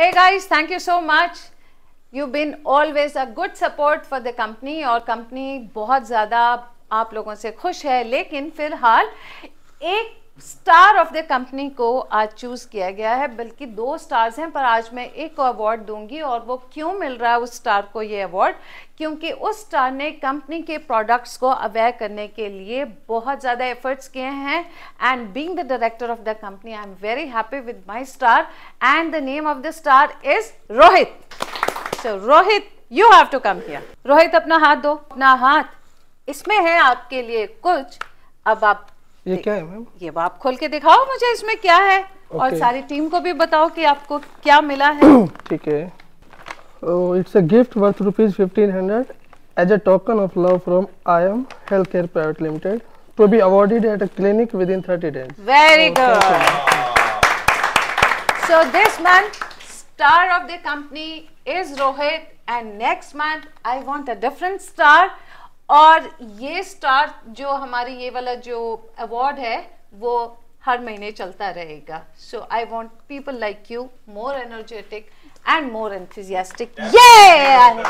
Hey guys, thank you so much. You've been always a good support for the company और company बहुत ज़्यादा आप लोगों से खुश है लेकिन फ़िलहाल एक स्टार ऑफ द कंपनी को आज चूज़ किया गया है बल्कि दो स्टार्स हैं पर आज मैं एक अवार्ड दूंगी और वो क्यों मिल रहा है उस स्टार को ये अवार्ड क्योंकि उस स्टार ने कंपनी के प्रोडक्ट्स को अवेयर करने के लिए बहुत ज़्यादा एफर्ट्स किए हैं and being the director of the company I am very happy with my star and the name of the star is Rohit so Rohit you have to come here Rohit अपना हाथ दो अपना हाथ इसमें है आपके लिए कुछ अब आप ये क्या है मैम ये आप खोल के दिखाओ मुझे इसमें क्या है okay. और सारी टीम को भी बताओ कि आपको क्या मिला है ठीक है it's a gift worth rupees fifteen hundred as a token of love from I M health care private limited to be awarded at a clinic within thirty days very good so this month star of the company is Rohit and next month I want a different star और ये star जो हमारी ये वाला जो award है वो हर महीने चलता रहेगा so I want people like you more energetic and more enthusiastic ये